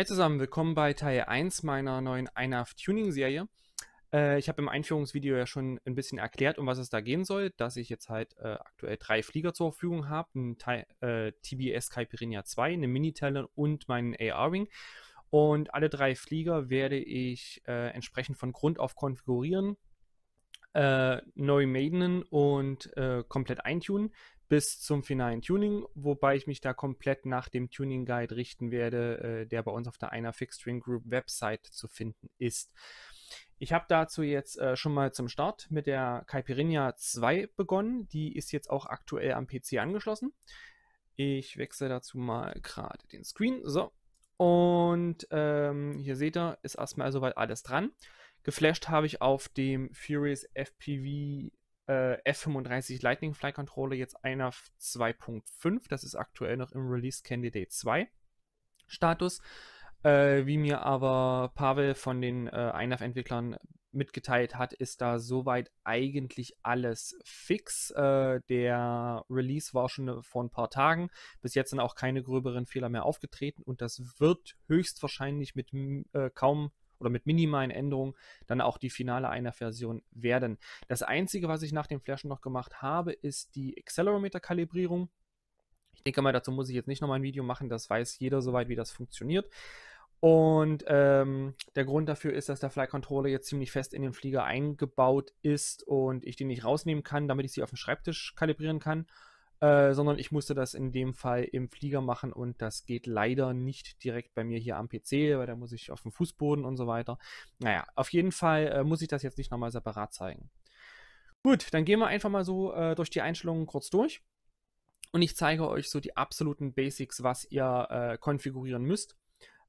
Hi zusammen, willkommen bei Teil 1 meiner neuen Einaf Tuning Serie. Äh, ich habe im Einführungsvideo ja schon ein bisschen erklärt, um was es da gehen soll, dass ich jetzt halt äh, aktuell drei Flieger zur Verfügung habe: ein äh, TBS Caipirinha 2, eine mini und meinen AR-Wing. Und alle drei Flieger werde ich äh, entsprechend von Grund auf konfigurieren, äh, neu mainen und äh, komplett eintunen, bis zum finalen Tuning, wobei ich mich da komplett nach dem Tuning Guide richten werde, äh, der bei uns auf der einer Fixed String Group Website zu finden ist. Ich habe dazu jetzt äh, schon mal zum Start mit der Caipirinha 2 begonnen. Die ist jetzt auch aktuell am PC angeschlossen. Ich wechsle dazu mal gerade den Screen. So. Und ähm, hier seht ihr, ist erstmal soweit alles dran. Geflasht habe ich auf dem Furious FPV äh, F35 Lightning Fly Controller jetzt einer 2.5. Das ist aktuell noch im Release Candidate 2 Status. Äh, wie mir aber Pavel von den äh, Einaf-Entwicklern mitgeteilt hat, ist da soweit eigentlich alles fix. Äh, der Release war schon äh, vor ein paar Tagen. Bis jetzt sind auch keine gröberen Fehler mehr aufgetreten und das wird höchstwahrscheinlich mit äh, kaum oder mit minimalen Änderungen dann auch die finale Einer-Version werden. Das Einzige, was ich nach dem Flashen noch gemacht habe, ist die Accelerometer-Kalibrierung. Ich denke mal, dazu muss ich jetzt nicht nochmal ein Video machen, das weiß jeder soweit, wie das funktioniert. Und ähm, der Grund dafür ist, dass der Flight Controller jetzt ziemlich fest in den Flieger eingebaut ist und ich den nicht rausnehmen kann, damit ich sie auf dem Schreibtisch kalibrieren kann. Äh, sondern ich musste das in dem Fall im Flieger machen und das geht leider nicht direkt bei mir hier am PC, weil da muss ich auf dem Fußboden und so weiter. Naja, auf jeden Fall äh, muss ich das jetzt nicht nochmal separat zeigen. Gut, dann gehen wir einfach mal so äh, durch die Einstellungen kurz durch und ich zeige euch so die absoluten Basics, was ihr äh, konfigurieren müsst,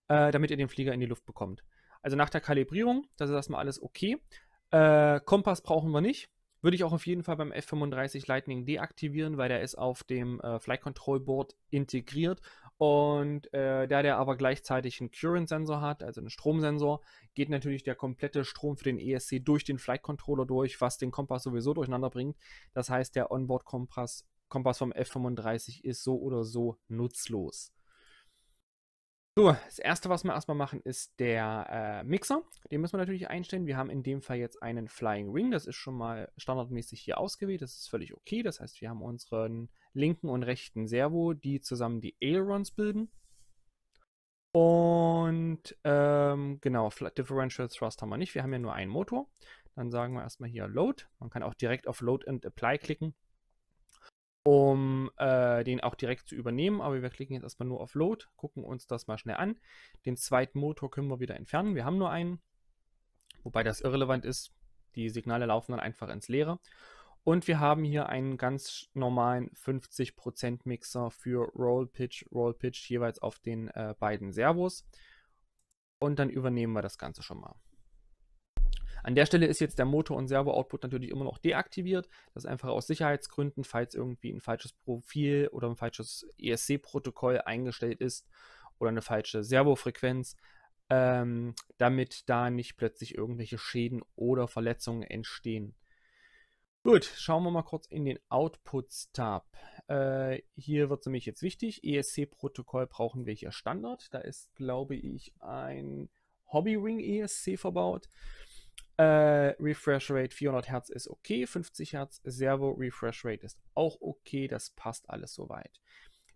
äh, damit ihr den Flieger in die Luft bekommt. Also nach der Kalibrierung, das ist erstmal alles okay. Kompass brauchen wir nicht würde ich auch auf jeden Fall beim F-35 Lightning deaktivieren, weil der ist auf dem äh, Flight Control Board integriert. Und äh, da der aber gleichzeitig einen Current-Sensor hat, also einen Stromsensor, geht natürlich der komplette Strom für den ESC durch den Flight Controller durch, was den Kompass sowieso durcheinander bringt. Das heißt, der Onboard-Kompass Kompass vom F-35 ist so oder so nutzlos. So, das erste, was wir erstmal machen, ist der äh, Mixer. Den müssen wir natürlich einstellen. Wir haben in dem Fall jetzt einen Flying Ring. Das ist schon mal standardmäßig hier ausgewählt. Das ist völlig okay. Das heißt, wir haben unseren linken und rechten Servo, die zusammen die Ailerons bilden. Und ähm, genau, Differential Thrust haben wir nicht. Wir haben ja nur einen Motor. Dann sagen wir erstmal hier Load. Man kann auch direkt auf Load and Apply klicken um äh, den auch direkt zu übernehmen. Aber wir klicken jetzt erstmal nur auf Load, gucken uns das mal schnell an. Den zweiten Motor können wir wieder entfernen. Wir haben nur einen, wobei das irrelevant ist. Die Signale laufen dann einfach ins Leere. Und wir haben hier einen ganz normalen 50% Mixer für Roll Pitch, Roll Pitch jeweils auf den äh, beiden Servos. Und dann übernehmen wir das Ganze schon mal. An der Stelle ist jetzt der Motor- und Servo-Output natürlich immer noch deaktiviert. Das ist einfach aus Sicherheitsgründen, falls irgendwie ein falsches Profil oder ein falsches ESC-Protokoll eingestellt ist oder eine falsche Servofrequenz, ähm, damit da nicht plötzlich irgendwelche Schäden oder Verletzungen entstehen. Gut, schauen wir mal kurz in den Outputs-Tab. Äh, hier wird es nämlich jetzt wichtig. ESC-Protokoll brauchen wir hier Standard. Da ist, glaube ich, ein Hobby Ring ESC verbaut. Äh, Refresh Rate 400 Hertz ist okay, 50 Hertz Servo Refresh Rate ist auch okay, das passt alles soweit.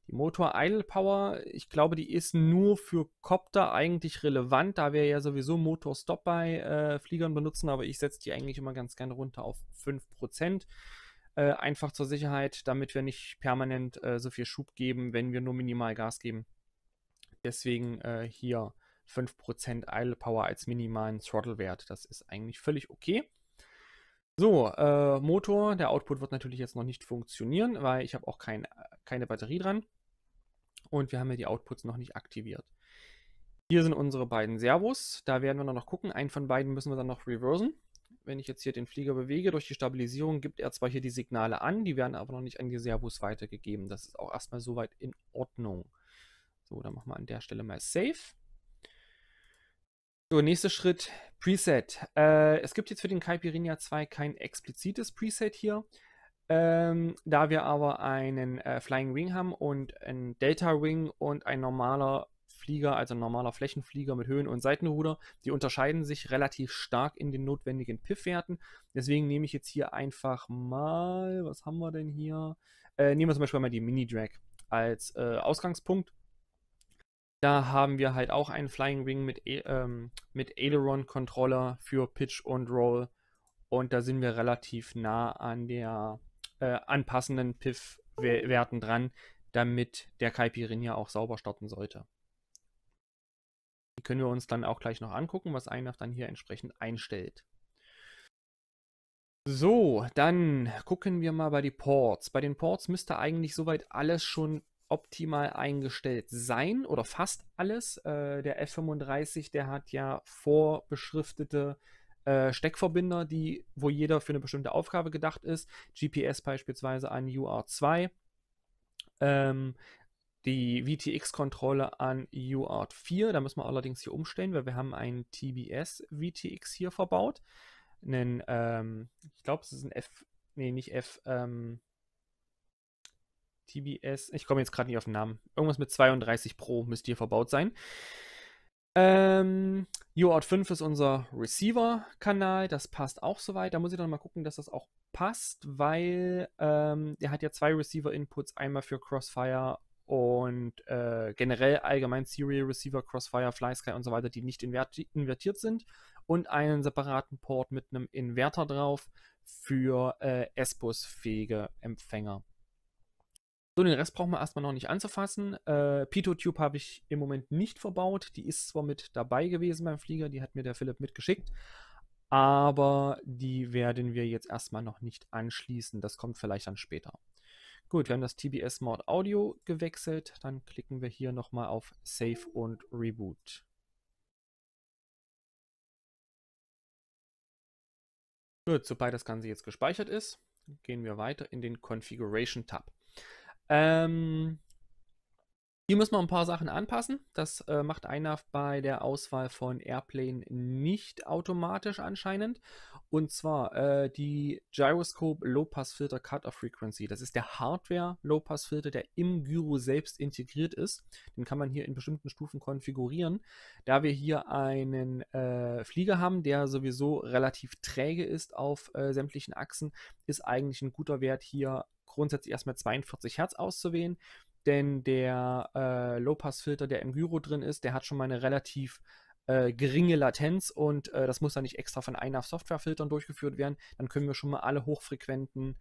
Die Motor Idle Power, ich glaube, die ist nur für Copter eigentlich relevant, da wir ja sowieso Motor Stop bei äh, Fliegern benutzen, aber ich setze die eigentlich immer ganz gerne runter auf 5%. Äh, einfach zur Sicherheit, damit wir nicht permanent äh, so viel Schub geben, wenn wir nur minimal Gas geben. Deswegen äh, hier 5% Idle Power als minimalen Throttle-Wert. Das ist eigentlich völlig okay. So, äh, Motor, der Output wird natürlich jetzt noch nicht funktionieren, weil ich habe auch kein, keine Batterie dran. Und wir haben ja die Outputs noch nicht aktiviert. Hier sind unsere beiden Servos. Da werden wir noch gucken. Einen von beiden müssen wir dann noch reversen. Wenn ich jetzt hier den Flieger bewege, durch die Stabilisierung gibt er zwar hier die Signale an, die werden aber noch nicht an die Servos weitergegeben. Das ist auch erstmal soweit in Ordnung. So, dann machen wir an der Stelle mal Save. So, nächster Schritt, Preset. Äh, es gibt jetzt für den Caipirinha 2 kein explizites Preset hier. Ähm, da wir aber einen äh, Flying Wing haben und einen Delta Wing und ein normaler Flieger, also ein normaler Flächenflieger mit Höhen- und Seitenruder, die unterscheiden sich relativ stark in den notwendigen PIF-Werten. Deswegen nehme ich jetzt hier einfach mal, was haben wir denn hier? Äh, nehmen wir zum Beispiel mal die Mini-Drag als äh, Ausgangspunkt. Da haben wir halt auch einen Flying Wing mit, ähm, mit Aileron-Controller für Pitch und Roll. Und da sind wir relativ nah an der äh, anpassenden PIF-Werten dran, damit der Kaipirin ja auch sauber starten sollte. Die können wir uns dann auch gleich noch angucken, was Einaf dann hier entsprechend einstellt. So, dann gucken wir mal bei die Ports. Bei den Ports müsste eigentlich soweit alles schon optimal eingestellt sein oder fast alles. Äh, der F35, der hat ja vorbeschriftete äh, Steckverbinder, die, wo jeder für eine bestimmte Aufgabe gedacht ist. GPS beispielsweise an UART2, ähm, die VTX-Kontrolle an UART4. Da müssen wir allerdings hier umstellen, weil wir haben einen TBS VTX hier verbaut. Einen, ähm, ich glaube, es ist ein F, nee, nicht F, ähm, TBS, ich komme jetzt gerade nicht auf den Namen. Irgendwas mit 32 Pro müsste hier verbaut sein. Ähm, UART 5 ist unser Receiver-Kanal, das passt auch soweit. Da muss ich dann mal gucken, dass das auch passt, weil ähm, der hat ja zwei Receiver-Inputs, einmal für Crossfire und äh, generell allgemein Serial Receiver, Crossfire, FlySky und so weiter, die nicht inverti invertiert sind und einen separaten Port mit einem Inverter drauf für äh, bus fähige Empfänger. So, den Rest brauchen wir erstmal noch nicht anzufassen. Äh, Pitotube habe ich im Moment nicht verbaut. Die ist zwar mit dabei gewesen beim Flieger, die hat mir der Philipp mitgeschickt. Aber die werden wir jetzt erstmal noch nicht anschließen. Das kommt vielleicht dann später. Gut, wir haben das TBS Mod Audio gewechselt. Dann klicken wir hier nochmal auf Save und Reboot. Gut, sobald das Ganze jetzt gespeichert ist, gehen wir weiter in den Configuration Tab. Ähm, hier muss man ein paar Sachen anpassen. Das äh, macht Einaf bei der Auswahl von Airplane nicht automatisch anscheinend. Und zwar äh, die Gyroscope Low Pass Filter Cutoff Frequency. Das ist der Hardware Low Pass Filter, der im Gyro selbst integriert ist. Den kann man hier in bestimmten Stufen konfigurieren. Da wir hier einen äh, Flieger haben, der sowieso relativ träge ist auf äh, sämtlichen Achsen, ist eigentlich ein guter Wert hier grundsätzlich erstmal 42 Hertz auszuwählen, denn der äh, Low-Pass-Filter, der im Gyro drin ist, der hat schon mal eine relativ äh, geringe Latenz und äh, das muss dann nicht extra von einer Software-Filtern durchgeführt werden. Dann können wir schon mal alle hochfrequenten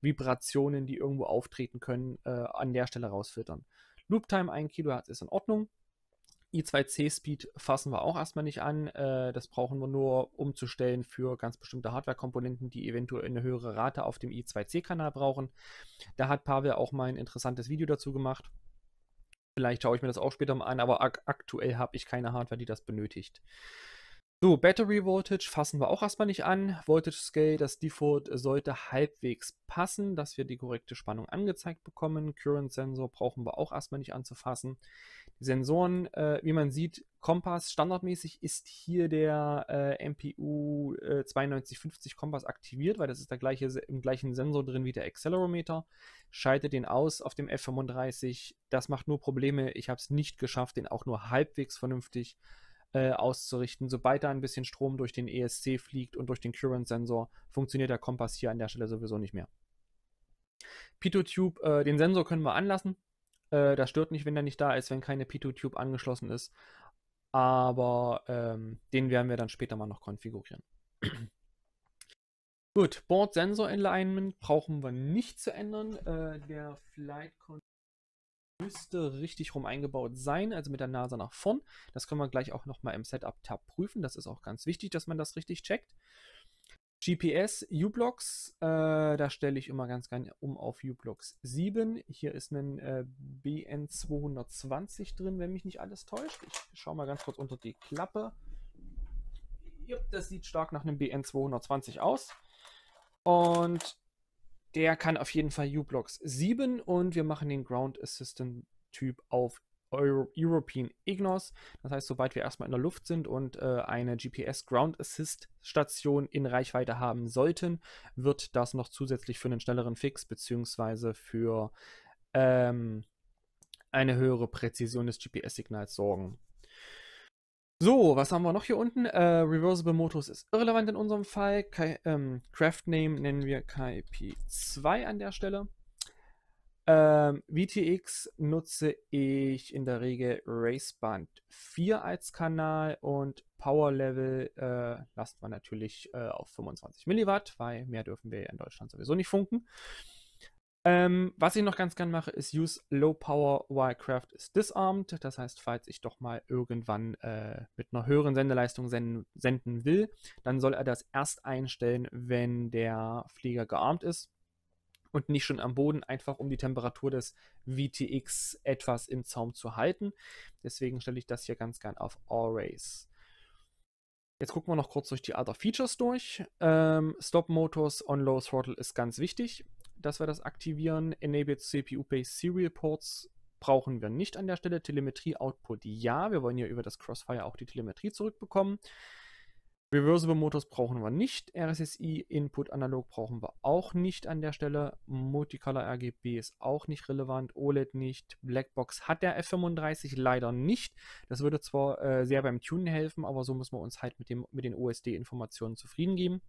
Vibrationen, die irgendwo auftreten können, äh, an der Stelle rausfiltern. Loop-Time 1 Kilohertz ist in Ordnung i2C-Speed fassen wir auch erstmal nicht an. Äh, das brauchen wir nur umzustellen für ganz bestimmte Hardware-Komponenten, die eventuell eine höhere Rate auf dem i2C-Kanal brauchen. Da hat Pavel auch mal ein interessantes Video dazu gemacht. Vielleicht schaue ich mir das auch später mal an, aber aktuell habe ich keine Hardware, die das benötigt. So, Battery Voltage fassen wir auch erstmal nicht an. Voltage Scale, das Default sollte halbwegs passen, dass wir die korrekte Spannung angezeigt bekommen. Current Sensor brauchen wir auch erstmal nicht anzufassen. Die Sensoren, äh, wie man sieht, Kompass standardmäßig ist hier der äh, MPU äh, 9250 Kompass aktiviert, weil das ist der gleiche, im gleichen Sensor drin wie der Accelerometer. Schaltet den aus auf dem F35. Das macht nur Probleme. Ich habe es nicht geschafft, den auch nur halbwegs vernünftig zu äh, auszurichten. Sobald da ein bisschen Strom durch den ESC fliegt und durch den Current-Sensor, funktioniert der Kompass hier an der Stelle sowieso nicht mehr. Pitotube, äh, den Sensor können wir anlassen. Äh, das stört nicht, wenn der nicht da ist, wenn keine Pitotube angeschlossen ist. Aber ähm, den werden wir dann später mal noch konfigurieren. Gut, Board Sensor Alignment brauchen wir nicht zu ändern. Äh, der Flight Control müsste richtig rum eingebaut sein, also mit der Nase nach vorn. Das können wir gleich auch nochmal im Setup-Tab prüfen. Das ist auch ganz wichtig, dass man das richtig checkt. GPS, uBlocks, äh, da stelle ich immer ganz gerne um auf U-Blocks 7. Hier ist ein äh, BN220 drin, wenn mich nicht alles täuscht. Ich schaue mal ganz kurz unter die Klappe. Jupp, das sieht stark nach einem BN220 aus. Und der kann auf jeden Fall U-Blocks 7 und wir machen den Ground Assistant Typ auf Euro European Ignos. Das heißt, sobald wir erstmal in der Luft sind und äh, eine GPS Ground Assist Station in Reichweite haben sollten, wird das noch zusätzlich für einen schnelleren Fix bzw. für ähm, eine höhere Präzision des GPS-Signals sorgen. So, was haben wir noch hier unten? Äh, Reversible Motors ist irrelevant in unserem Fall. Kai, ähm, Craft Name nennen wir KIP2 an der Stelle. Ähm, VTX nutze ich in der Regel Raceband 4 als Kanal und Power Level äh, lassen wir natürlich äh, auf 25 Milliwatt, weil mehr dürfen wir in Deutschland sowieso nicht funken. Ähm, was ich noch ganz gern mache, ist Use Low Power Wirecraft is Disarmed. Das heißt, falls ich doch mal irgendwann äh, mit einer höheren Sendeleistung senden, senden will, dann soll er das erst einstellen, wenn der Flieger gearmt ist und nicht schon am Boden, einfach um die Temperatur des VTX etwas im Zaum zu halten. Deswegen stelle ich das hier ganz gern auf Always. Jetzt gucken wir noch kurz durch die Other Features durch. Ähm, Stop Motors on Low Throttle ist ganz wichtig dass wir das aktivieren. Enabled CPU-Based Serial Ports brauchen wir nicht an der Stelle. Telemetrie-Output ja, wir wollen ja über das Crossfire auch die Telemetrie zurückbekommen. Reversible Motors brauchen wir nicht. RSSI Input Analog brauchen wir auch nicht an der Stelle. Multicolor RGB ist auch nicht relevant. OLED nicht. Blackbox hat der F35 leider nicht. Das würde zwar äh, sehr beim Tunen helfen, aber so müssen wir uns halt mit, dem, mit den OSD-Informationen zufrieden geben.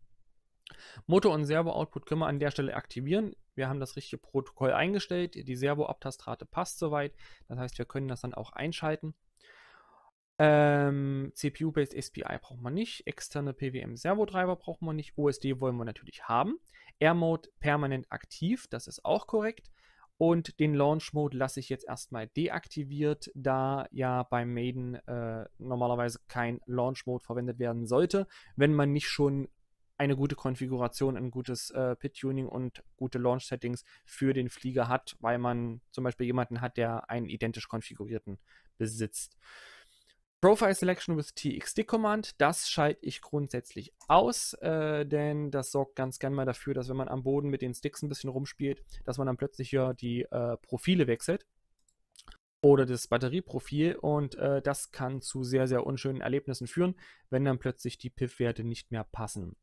Motor und Servo-Output können wir an der Stelle aktivieren. Wir haben das richtige Protokoll eingestellt. Die Servo-Abtastrate passt soweit. Das heißt, wir können das dann auch einschalten. Ähm, CPU-based SPI braucht man nicht, externe PWM-Servo-Treiber braucht man nicht, OSD wollen wir natürlich haben, Air-Mode permanent aktiv, das ist auch korrekt und den Launch-Mode lasse ich jetzt erstmal deaktiviert, da ja beim Maiden äh, normalerweise kein Launch-Mode verwendet werden sollte, wenn man nicht schon eine gute Konfiguration, ein gutes äh, Pit-Tuning und gute Launch-Settings für den Flieger hat, weil man zum Beispiel jemanden hat, der einen identisch konfigurierten besitzt. Profile Selection with TXD Command, das schalte ich grundsätzlich aus, äh, denn das sorgt ganz gerne mal dafür, dass wenn man am Boden mit den Sticks ein bisschen rumspielt, dass man dann plötzlich ja die äh, Profile wechselt oder das Batterieprofil und äh, das kann zu sehr, sehr unschönen Erlebnissen führen, wenn dann plötzlich die PIF-Werte nicht mehr passen.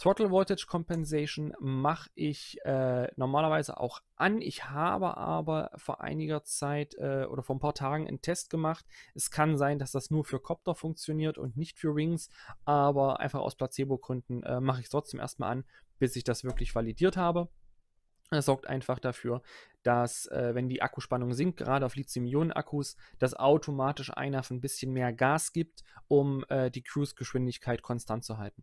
Throttle Voltage Compensation mache ich äh, normalerweise auch an. Ich habe aber vor einiger Zeit äh, oder vor ein paar Tagen einen Test gemacht. Es kann sein, dass das nur für Copter funktioniert und nicht für Rings, aber einfach aus Placebo-Gründen äh, mache ich es trotzdem erstmal an, bis ich das wirklich validiert habe. Es sorgt einfach dafür, dass äh, wenn die Akkuspannung sinkt, gerade auf Lithium-Ionen-Akkus, dass automatisch einer ein bisschen mehr Gas gibt, um äh, die Cruise-Geschwindigkeit konstant zu halten.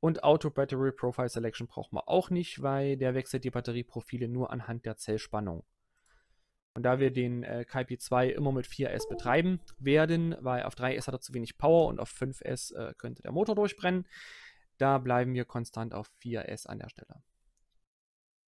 Und Auto Battery Profile Selection braucht man auch nicht, weil der wechselt die Batterieprofile nur anhand der Zellspannung. Und da wir den äh, KP2 immer mit 4S betreiben werden, weil auf 3S hat er zu wenig Power und auf 5S äh, könnte der Motor durchbrennen, da bleiben wir konstant auf 4S an der Stelle.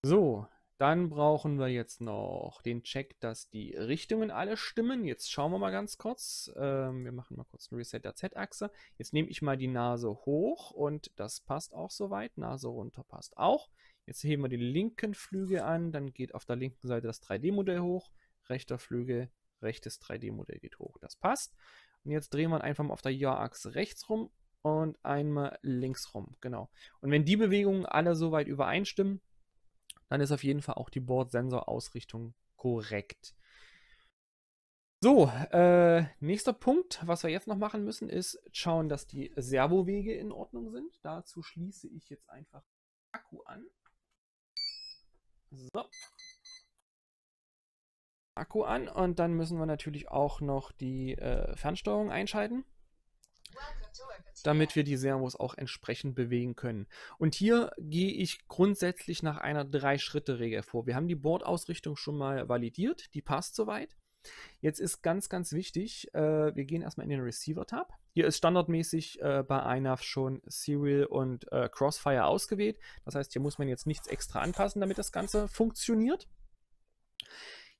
So, dann brauchen wir jetzt noch den Check, dass die Richtungen alle stimmen. Jetzt schauen wir mal ganz kurz. Ähm, wir machen mal kurz einen Reset der Z-Achse. Jetzt nehme ich mal die Nase hoch und das passt auch soweit. Nase runter passt auch. Jetzt heben wir den linken Flügel an, dann geht auf der linken Seite das 3D-Modell hoch. Rechter Flügel, rechtes 3D-Modell geht hoch. Das passt. Und jetzt drehen wir einfach mal auf der Ja-Achse rechts rum und einmal links rum. Genau. Und wenn die Bewegungen alle soweit übereinstimmen, dann ist auf jeden Fall auch die Bordsensorausrichtung korrekt. So, äh, nächster Punkt, was wir jetzt noch machen müssen, ist schauen, dass die Servowege in Ordnung sind. Dazu schließe ich jetzt einfach den Akku an. So. Akku an und dann müssen wir natürlich auch noch die äh, Fernsteuerung einschalten damit wir die Servos auch entsprechend bewegen können. Und hier gehe ich grundsätzlich nach einer Drei-Schritte-Regel vor. Wir haben die Bordausrichtung schon mal validiert, die passt soweit. Jetzt ist ganz, ganz wichtig, äh, wir gehen erstmal in den Receiver-Tab. Hier ist standardmäßig äh, bei INAV schon Serial und äh, Crossfire ausgewählt. Das heißt, hier muss man jetzt nichts extra anpassen, damit das Ganze funktioniert.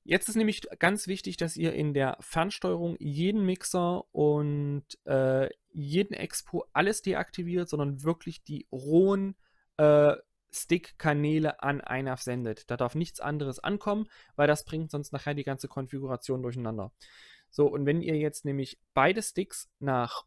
Jetzt ist nämlich ganz wichtig, dass ihr in der Fernsteuerung jeden Mixer und äh, jeden Expo alles deaktiviert, sondern wirklich die rohen äh, Stick-Kanäle an einer sendet. Da darf nichts anderes ankommen, weil das bringt sonst nachher die ganze Konfiguration durcheinander. So, und wenn ihr jetzt nämlich beide Sticks nach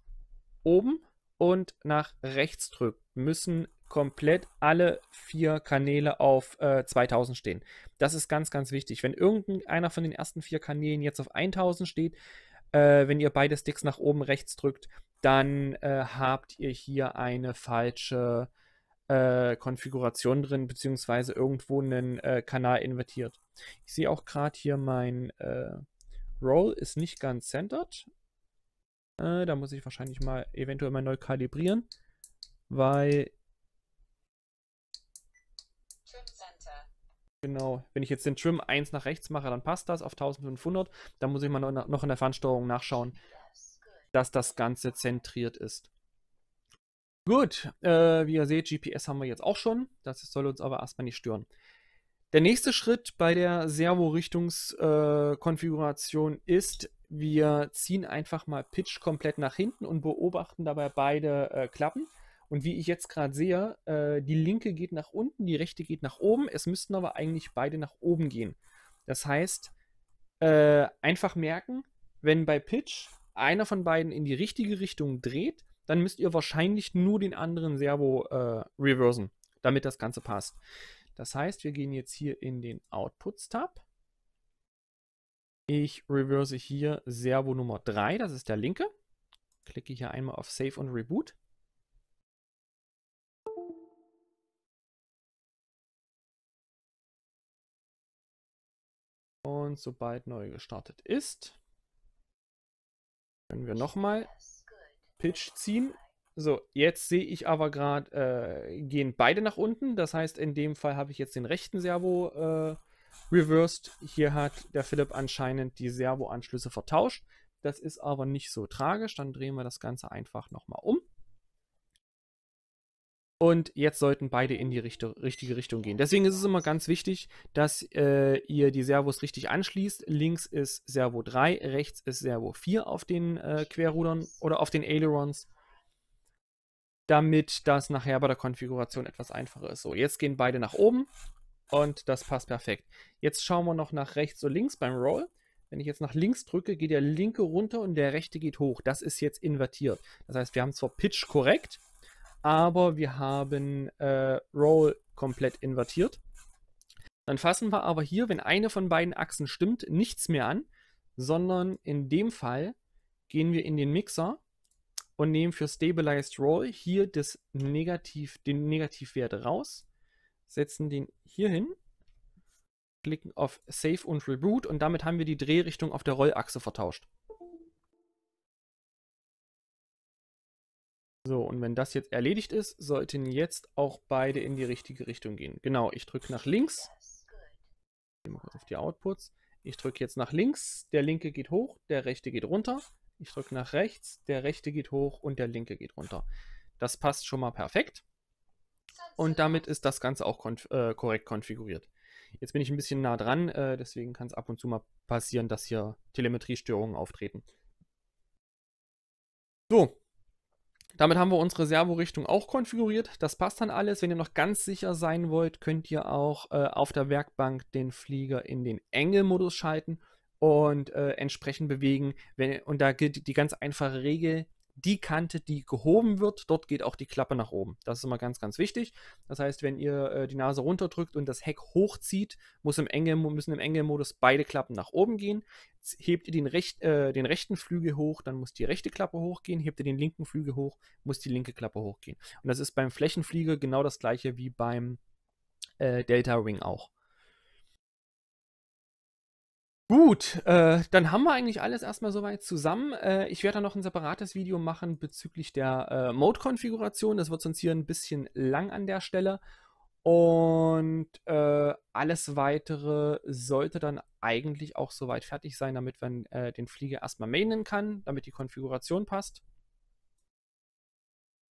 oben und nach rechts drückt, müssen komplett alle vier Kanäle auf äh, 2000 stehen. Das ist ganz, ganz wichtig. Wenn irgendeiner von den ersten vier Kanälen jetzt auf 1000 steht, äh, wenn ihr beide Sticks nach oben rechts drückt, dann äh, habt ihr hier eine falsche äh, Konfiguration drin, beziehungsweise irgendwo einen äh, Kanal invertiert. Ich sehe auch gerade hier mein äh, Roll ist nicht ganz centered. Äh, da muss ich wahrscheinlich mal eventuell mal neu kalibrieren, weil Genau, wenn ich jetzt den Trim 1 nach rechts mache, dann passt das auf 1500. Da muss ich mal noch in der Fernsteuerung nachschauen, dass das Ganze zentriert ist. Gut, äh, wie ihr seht, GPS haben wir jetzt auch schon. Das soll uns aber erstmal nicht stören. Der nächste Schritt bei der Servo-Richtungskonfiguration äh, ist, wir ziehen einfach mal Pitch komplett nach hinten und beobachten dabei beide äh, Klappen. Und wie ich jetzt gerade sehe, äh, die linke geht nach unten, die rechte geht nach oben. Es müssten aber eigentlich beide nach oben gehen. Das heißt, äh, einfach merken, wenn bei Pitch einer von beiden in die richtige Richtung dreht, dann müsst ihr wahrscheinlich nur den anderen Servo äh, reversen, damit das Ganze passt. Das heißt, wir gehen jetzt hier in den Outputs-Tab. Ich reverse hier Servo Nummer 3, das ist der linke. Klicke hier einmal auf Save und Reboot. Und sobald neu gestartet ist, können wir nochmal Pitch ziehen. So, jetzt sehe ich aber gerade, äh, gehen beide nach unten. Das heißt, in dem Fall habe ich jetzt den rechten Servo äh, reversed. Hier hat der Philipp anscheinend die Servoanschlüsse vertauscht. Das ist aber nicht so tragisch. Dann drehen wir das Ganze einfach nochmal um. Und jetzt sollten beide in die Richtung, richtige Richtung gehen. Deswegen ist es immer ganz wichtig, dass äh, ihr die Servos richtig anschließt. Links ist Servo 3, rechts ist Servo 4 auf den äh, Querrudern oder auf den Ailerons, damit das nachher bei der Konfiguration etwas einfacher ist. So, jetzt gehen beide nach oben und das passt perfekt. Jetzt schauen wir noch nach rechts und links beim Roll. Wenn ich jetzt nach links drücke, geht der linke runter und der rechte geht hoch. Das ist jetzt invertiert. Das heißt, wir haben zwar Pitch korrekt, aber wir haben äh, Roll komplett invertiert. Dann fassen wir aber hier, wenn eine von beiden Achsen stimmt, nichts mehr an, sondern in dem Fall gehen wir in den Mixer und nehmen für Stabilized Roll hier das Negativ, den Negativwert raus, setzen den hier hin, klicken auf Save und Reboot und damit haben wir die Drehrichtung auf der Rollachse vertauscht. So, und wenn das jetzt erledigt ist, sollten jetzt auch beide in die richtige Richtung gehen. Genau, ich drücke nach links. Ich mal auf die Outputs. Ich drücke jetzt nach links, der linke geht hoch, der rechte geht runter. Ich drücke nach rechts, der rechte geht hoch und der linke geht runter. Das passt schon mal perfekt. Und damit ist das Ganze auch konf äh, korrekt konfiguriert. Jetzt bin ich ein bisschen nah dran, äh, deswegen kann es ab und zu mal passieren, dass hier Telemetriestörungen auftreten. So, damit haben wir unsere Servo-Richtung auch konfiguriert. Das passt dann alles. Wenn ihr noch ganz sicher sein wollt, könnt ihr auch äh, auf der Werkbank den Flieger in den Engel-Modus schalten und äh, entsprechend bewegen. Wenn, und da gilt die ganz einfache Regel, die Kante, die gehoben wird, dort geht auch die Klappe nach oben. Das ist immer ganz, ganz wichtig. Das heißt, wenn ihr äh, die Nase runterdrückt und das Heck hochzieht, muss im Engel, müssen im Engelmodus beide Klappen nach oben gehen. Hebt ihr den, recht, äh, den rechten Flügel hoch, dann muss die rechte Klappe hochgehen. Hebt ihr den linken Flügel hoch, muss die linke Klappe hochgehen. Und das ist beim Flächenflieger genau das gleiche wie beim äh, Delta Wing auch. Gut, äh, dann haben wir eigentlich alles erstmal soweit zusammen. Äh, ich werde dann noch ein separates Video machen bezüglich der äh, Mode-Konfiguration. Das wird sonst hier ein bisschen lang an der Stelle. Und äh, alles weitere sollte dann eigentlich auch soweit fertig sein, damit man äh, den Flieger erstmal mainen kann, damit die Konfiguration passt.